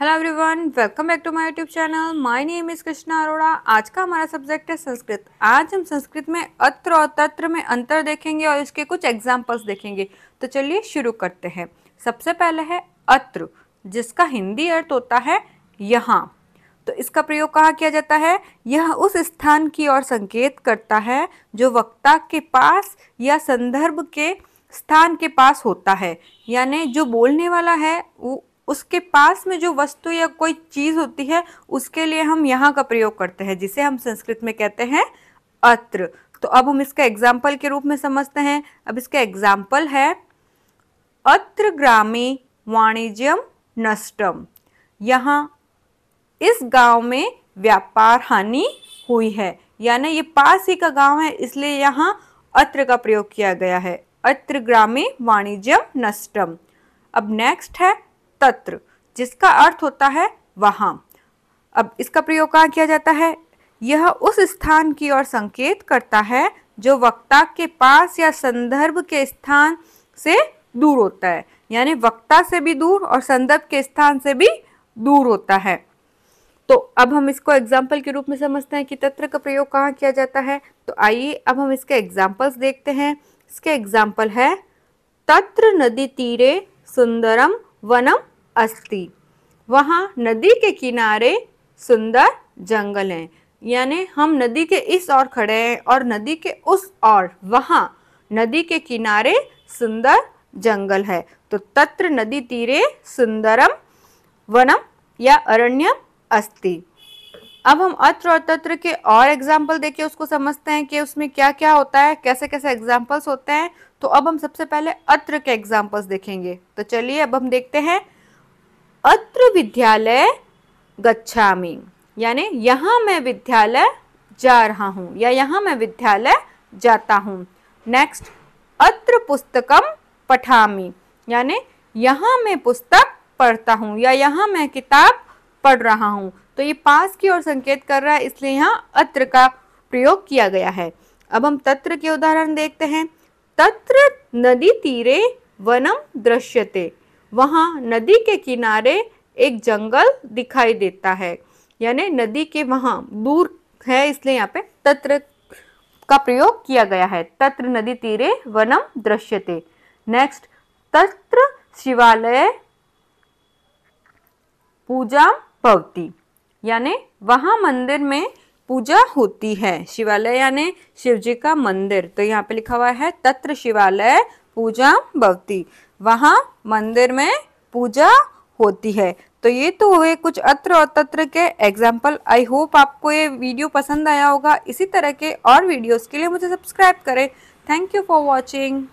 hello everyone welcome back to my YouTube channel my name is Krishna Arora आज का हमारा subject है संस्कृत आज हम संस्कृत में अत्र और तत्र में अंतर देखेंगे और इसके कुछ एग्जांपल्स देखेंगे तो चलिए शुरू करते हैं सबसे पहले है अत्र जिसका हिंदी अर्थ होता है यहाँ तो इसका प्रयोग कहाँ किया जाता है यह उस स्थान की ओर संकेत करता है जो वक्ता के पास या संदर्भ के स्थान के पास होता है यानी जो बोलने वाला है वो उसके पास में जो वस्तु या कोई चीज़ होती है उसके लिए हम यहाँ का प्रयोग करते हैं जिसे हम संस्कृत में कहते हैं अत्र तो अब हम इसका एग्जाम्पल के रूप में समझते हैं अब इसका एग्जाम्पल है अत्र ग्रामी वाणिज्यम नष्टम यहाँ इस गांव में व्यापार हानि हुई है यानी ये पास ही का गांव है इसलिए यहाँ अत्र का प्रयोग किया गया है अत्र ग्रामी वाणिज्यम नष्टम अब नेक्स्ट है तत्र जिसका अर्थ होता है वहाँ अब इसका प्रयोग कहाँ किया जाता है यह उस स्थान की ओर संकेत करता है जो वक्ता के पास या संदर्भ के स्थान से दूर होता है यानी वक्ता से भी दूर और संदर्भ के स्थान से भी दूर होता है तो अब हम इसको एग्जाम्पल के रूप में समझते हैं कि तत्र का प्रयोग कहाँ किया जाता है तो आइए अब हम इसके एग्जाम्पल्स देखते हैं इसके एग्जाम्पल है तत्र नदी तीरे सुंदरम वनम अस्ति वहाँ नदी के किनारे सुंदर जंगल है यानी हम नदी के इस ओर खड़े हैं और नदी के उस ओर वहाँ नदी के किनारे सुंदर जंगल है तो तत्र नदी तीरे सुंदरम वनम या अरण्यम अस्ति अब हम अत्र और तत्र के और एग्जाम्पल देखे उसको समझते हैं कि उसमें क्या क्या होता है कैसे कैसे एग्जाम्पल्स होते हैं तो अब हम सबसे पहले अत्र के एग्जाम्पल्स देखेंगे तो चलिए अब हम देखते हैं अत्र विद्यालय गच्छामी यानी यहाँ मैं विद्यालय जा रहा हूँ या यहाँ मैं विद्यालय जाता हूँ नेक्स्ट अत्र पुस्तकम पठामी यानी यहाँ मैं पुस्तक पढ़ता हूँ या यहाँ मैं किताब पढ़ रहा हूँ तो ये पास की ओर संकेत कर रहा है इसलिए यहाँ अत्र का प्रयोग किया गया है अब हम तत्र के उदाहरण देखते हैं तत्र नदी तीरे वनम दृश्यते वहाँ नदी के किनारे एक जंगल दिखाई देता है यानी नदी के वहाँ दूर है इसलिए यहाँ पे तत्र का प्रयोग किया गया है तत्र नदी तीरे वनम दृश्यते नेक्स्ट तत्र शिवालय पूजा भवती यानी वहाँ मंदिर में पूजा होती है शिवालय यानी शिव जी का मंदिर तो यहाँ पे लिखा हुआ है तत्र शिवालय पूजा भवती वहाँ मंदिर में पूजा होती है तो ये तो हुए कुछ अत्र और तत्र के एग्जाम्पल आई होप आपको ये वीडियो पसंद आया होगा इसी तरह के और वीडियोस के लिए मुझे सब्सक्राइब करें थैंक यू फॉर वॉचिंग